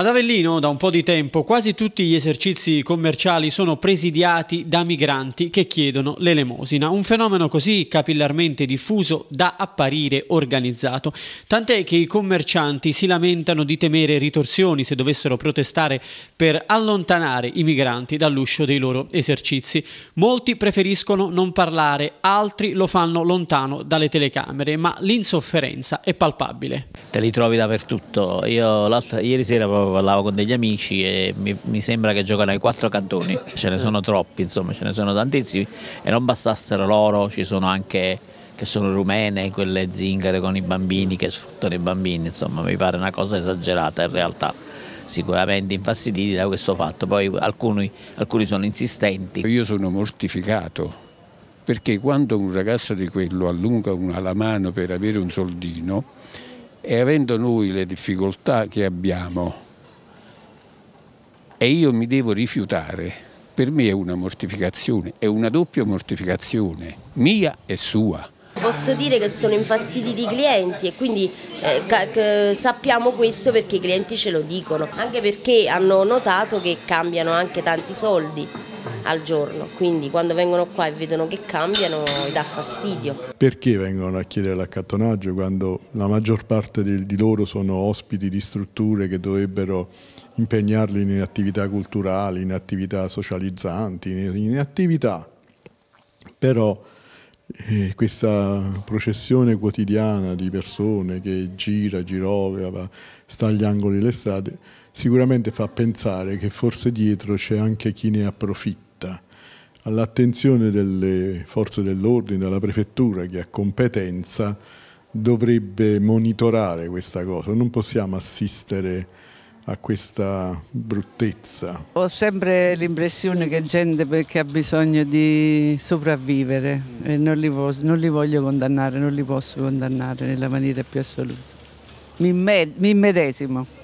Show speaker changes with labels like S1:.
S1: Ad Avellino da un po' di tempo quasi tutti gli esercizi commerciali sono presidiati da migranti che chiedono l'elemosina, un fenomeno così capillarmente diffuso da apparire organizzato, tant'è che i commercianti si lamentano di temere ritorsioni se dovessero protestare per allontanare i migranti dall'uscio dei loro esercizi. Molti preferiscono non parlare, altri lo fanno lontano dalle telecamere, ma l'insofferenza è palpabile.
S2: Te li trovi dappertutto, io ieri sera proprio parlavo con degli amici e mi, mi sembra che giocano ai quattro cantoni, ce ne sono troppi, insomma, ce ne sono tantissimi e non bastassero loro, ci sono anche che sono rumene, quelle zingare con i bambini che sfruttano i bambini, insomma, mi pare una cosa esagerata in realtà
S3: sicuramente infastiditi da questo fatto, poi alcuni, alcuni, sono insistenti. Io sono mortificato perché quando un ragazzo di quello allunga una, la mano per avere un soldino e avendo noi le difficoltà che abbiamo, e io mi devo rifiutare, per me è una mortificazione, è una doppia mortificazione, mia e sua.
S4: Posso dire che sono infastiditi i clienti e quindi eh, sappiamo questo perché i clienti ce lo dicono, anche perché hanno notato che cambiano anche tanti soldi al giorno, quindi quando vengono qua e vedono che cambiano dà fastidio.
S5: Perché vengono a chiedere l'accattonaggio quando la maggior parte di, loro sono ospiti di strutture che dovrebbero impegnarli in attività culturali, in attività socializzanti, in attività però e eh, questa processione quotidiana di persone che gira, giroveva, sta agli angoli delle strade, sicuramente fa pensare che forse dietro c'è anche chi ne approfitta. All'attenzione delle forze dell'ordine, della prefettura che ha competenza, dovrebbe monitorare questa cosa. Non possiamo assistere a questa bruttezza.
S1: Ho sempre l'impressione che gente perché ha bisogno di sopravvivere e non li, posso, non li, voglio condannare, non li posso condannare nella maniera più assoluta. Mi, med- mi medesimo.